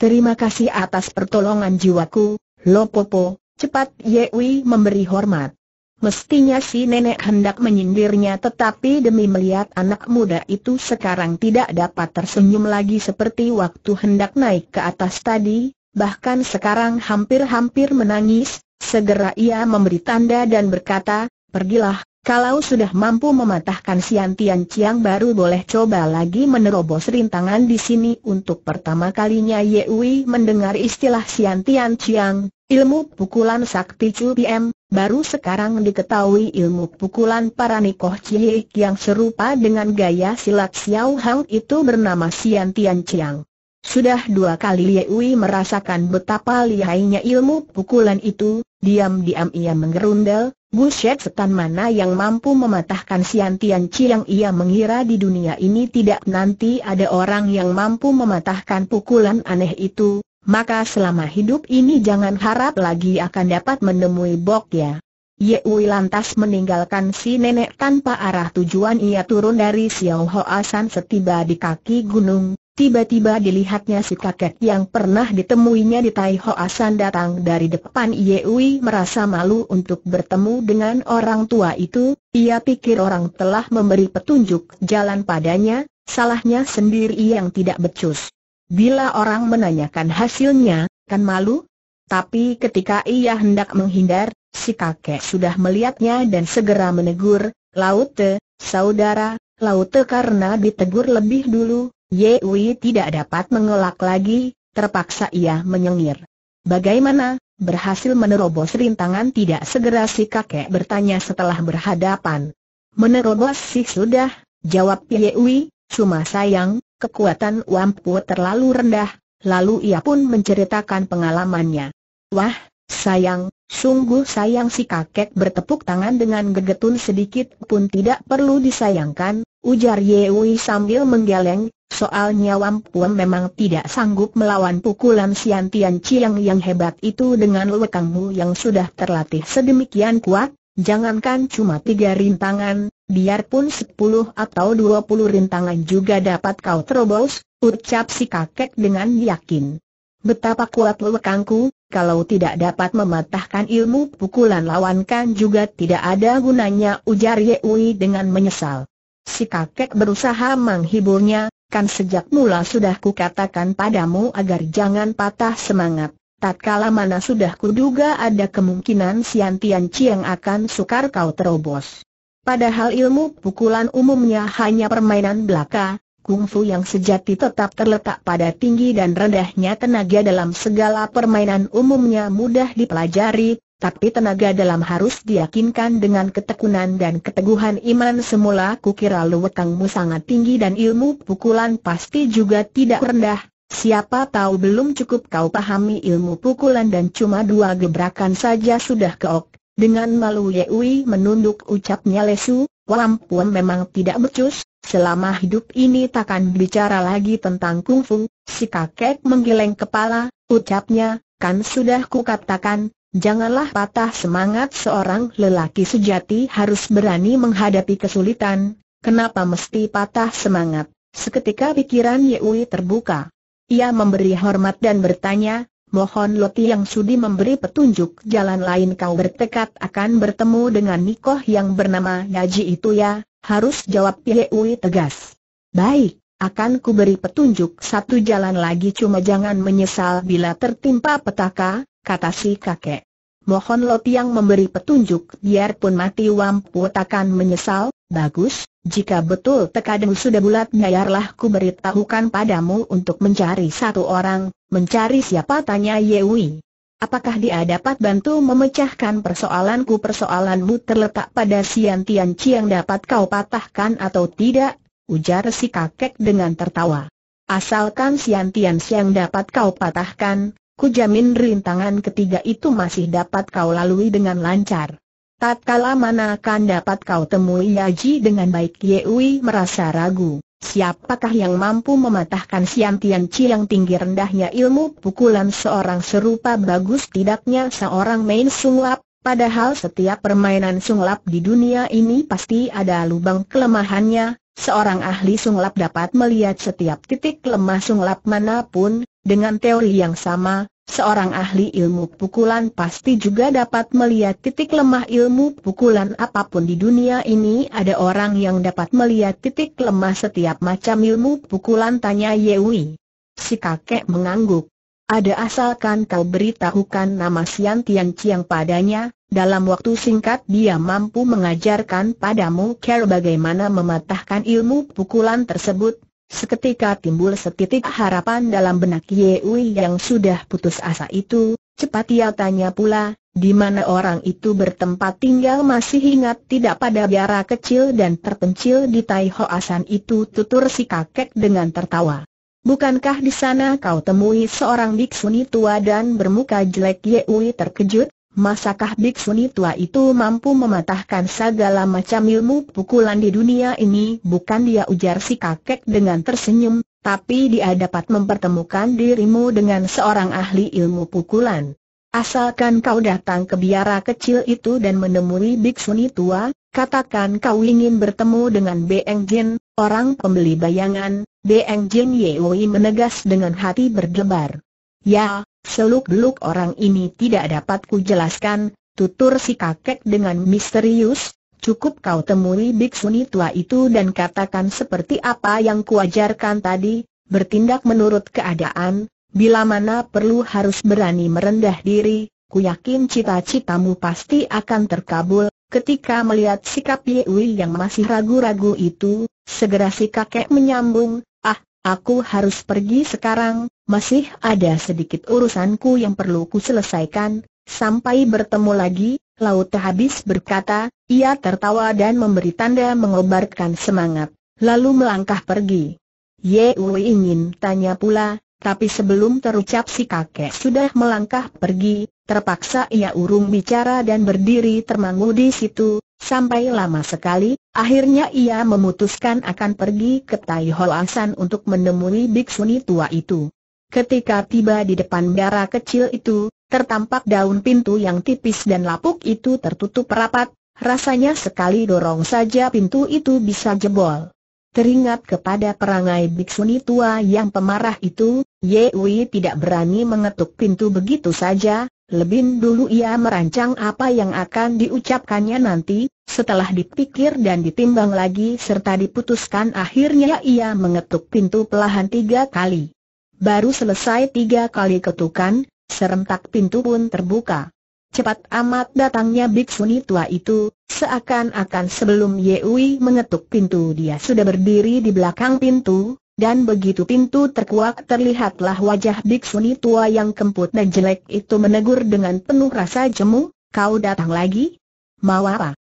Speaker 1: Terima kasih atas pertolongan jiwaku, Lopopo, cepat Yewi memberi hormat. Mestinya si nenek hendak menyindirnya tetapi demi melihat anak muda itu sekarang tidak dapat tersenyum lagi seperti waktu hendak naik ke atas tadi, bahkan sekarang hampir-hampir menangis, segera ia memberi tanda dan berkata, pergilah, kalau sudah mampu mematahkan Sian Tian Chiang baru boleh coba lagi menerobos rintangan di sini untuk pertama kalinya Yewi mendengar istilah Sian Tian Chiang, ilmu pukulan sakti Chu Piem, Baru sekarang diketahui ilmu pukulan para Nikoh Ciek yang serupa dengan gaya silat Xiao Hang itu bernama Xian Tian Chiang. Sudah dua kali Yewi merasakan betapa lihainya ilmu pukulan itu, diam-diam ia menggerundel, buset setan mana yang mampu mematahkan Xian Tian Chiang ia mengira di dunia ini tidak nanti ada orang yang mampu mematahkan pukulan aneh itu, maka selama hidup ini jangan harap lagi akan dapat menemui Bok ya. Ye Wei lantas meninggalkan si nenek tanpa arah tujuan ia turun dari Xiao Hoasan San setiba di kaki gunung, tiba-tiba dilihatnya si kakek yang pernah ditemuinya di Tai Hoa San datang dari depan Ye Wei merasa malu untuk bertemu dengan orang tua itu, ia pikir orang telah memberi petunjuk jalan padanya, salahnya sendiri yang tidak becus. Bila orang menanyakan hasilnya, kan malu? Tapi ketika ia hendak menghindar, si kakek sudah melihatnya dan segera menegur, Laute, saudara, Laute karena ditegur lebih dulu, Yewi tidak dapat mengelak lagi, terpaksa ia menyengir. Bagaimana, berhasil menerobos rintangan tidak segera si kakek bertanya setelah berhadapan. Menerobos sih sudah, jawab Yewi, cuma sayang, kekuatan Wampu terlalu rendah, lalu ia pun menceritakan pengalamannya. Wah, sayang, sungguh sayang si kakek bertepuk tangan dengan gegetun sedikit pun tidak perlu disayangkan, ujar Yewi sambil menggeleng, soalnya Wampu memang tidak sanggup melawan pukulan Siantian Tian yang hebat itu dengan lekangmu yang sudah terlatih sedemikian kuat, jangankan cuma tiga rintangan, biarpun sepuluh atau dua puluh rintangan juga dapat kau terobos, ucap si kakek dengan yakin. Betapa kuat lekangku, kalau tidak dapat mematahkan ilmu pukulan lawankan juga tidak ada gunanya ujar Yehui dengan menyesal. Si kakek berusaha menghiburnya, kan sejak mula sudah kukatakan padamu agar jangan patah semangat. Tatkala mana sudah kuduga ada kemungkinan Siantian yang akan sukar kau terobos. Padahal ilmu pukulan umumnya hanya permainan belaka, kungfu yang sejati tetap terletak pada tinggi dan rendahnya tenaga dalam segala permainan umumnya mudah dipelajari, tapi tenaga dalam harus diyakinkan dengan ketekunan dan keteguhan iman semula kukira luwetangmu sangat tinggi dan ilmu pukulan pasti juga tidak rendah, Siapa tahu belum cukup kau pahami ilmu pukulan dan cuma dua gebrakan saja sudah keok, dengan malu Yewi menunduk ucapnya lesu, Wampuan memang tidak becus, selama hidup ini takkan bicara lagi tentang kungfu, si kakek menggeleng kepala, ucapnya, kan sudah kukatakan, janganlah patah semangat seorang lelaki sejati harus berani menghadapi kesulitan, kenapa mesti patah semangat? Seketika pikiran Yewi terbuka. Ia memberi hormat dan bertanya, Mohon Loti yang sudi memberi petunjuk jalan lain kau bertekad akan bertemu dengan Nikoh yang bernama Yaji itu ya, harus jawab Ui tegas. Baik, akan ku beri petunjuk satu jalan lagi cuma jangan menyesal bila tertimpa petaka, kata si kakek. Mohon Loti yang memberi petunjuk biarpun mati wampu takkan menyesal, bagus, jika betul tekadmu sudah bulat nyayarlah ku beritahukan padamu untuk mencari satu orang, mencari siapa tanya Yewi. Apakah dia dapat bantu memecahkan persoalanku persoalanmu terletak pada Sian Tian yang dapat kau patahkan atau tidak? Ujar si kakek dengan tertawa. Asalkan Sian Tian yang dapat kau patahkan, ku jamin rintangan ketiga itu masih dapat kau lalui dengan lancar. Tatkala mana akan dapat kau temui Yaji dengan baik Yewi merasa ragu. Siapakah yang mampu mematahkan siantian Tian yang tinggi rendahnya ilmu pukulan seorang serupa bagus tidaknya seorang main sunglap? padahal setiap permainan sunglap di dunia ini pasti ada lubang kelemahannya, seorang ahli sunglap dapat melihat setiap titik lemah sunglap manapun, dengan teori yang sama, Seorang ahli ilmu pukulan pasti juga dapat melihat titik lemah ilmu pukulan apapun di dunia ini Ada orang yang dapat melihat titik lemah setiap macam ilmu pukulan tanya Yewi Si kakek mengangguk Ada asalkan kau beritahukan nama Sian Tian Chiang padanya Dalam waktu singkat dia mampu mengajarkan padamu care bagaimana mematahkan ilmu pukulan tersebut Seketika timbul setitik harapan dalam benak Ye Wei yang sudah putus asa itu, cepat ia tanya pula, di mana orang itu bertempat tinggal masih ingat tidak pada biara kecil dan terpencil di Tai Ho Asan itu tutur si kakek dengan tertawa. Bukankah di sana kau temui seorang biksuni tua dan bermuka jelek Ye Wei terkejut? Masakah biksuni tua itu mampu mematahkan segala macam ilmu pukulan di dunia ini? Bukan dia ujar si kakek dengan tersenyum, tapi dia dapat mempertemukan dirimu dengan seorang ahli ilmu pukulan. Asalkan kau datang ke biara kecil itu dan menemui biksuni tua, katakan kau ingin bertemu dengan Beng Jin, orang pembeli bayangan, Beng Jin Yeoi menegas dengan hati berdebar. Ya, seluk-beluk orang ini tidak dapat kujelaskan, tutur si kakek dengan misterius, cukup kau temui biksuni tua itu dan katakan seperti apa yang kuajarkan tadi, bertindak menurut keadaan, bila mana perlu harus berani merendah diri, ku yakin cita-citamu pasti akan terkabul, ketika melihat sikap Yewi yang masih ragu-ragu itu, segera si kakek menyambung, ah, Aku harus pergi sekarang, masih ada sedikit urusanku yang perlu ku selesaikan, sampai bertemu lagi, Laut habis berkata, ia tertawa dan memberi tanda mengobarkan semangat, lalu melangkah pergi. Ye Uwe ingin tanya pula, tapi sebelum terucap si kakek sudah melangkah pergi, terpaksa ia urung bicara dan berdiri termangu di situ, Sampai lama sekali, akhirnya ia memutuskan akan pergi ke Tai Hoasan untuk menemui biksuni tua itu. Ketika tiba di depan biara kecil itu, tertampak daun pintu yang tipis dan lapuk itu tertutup rapat, rasanya sekali dorong saja pintu itu bisa jebol. Teringat kepada perangai biksuni tua yang pemarah itu, Ye tidak berani mengetuk pintu begitu saja, lebih dulu ia merancang apa yang akan diucapkannya nanti, setelah dipikir dan ditimbang lagi serta diputuskan akhirnya ia mengetuk pintu pelahan tiga kali. Baru selesai tiga kali ketukan, serentak pintu pun terbuka. Cepat amat datangnya biksuni tua itu, seakan-akan sebelum Yehui mengetuk pintu dia sudah berdiri di belakang pintu, dan begitu pintu terkuak terlihatlah wajah ni tua yang kemput dan jelek itu menegur dengan penuh rasa jemu, kau datang lagi? Mau apa?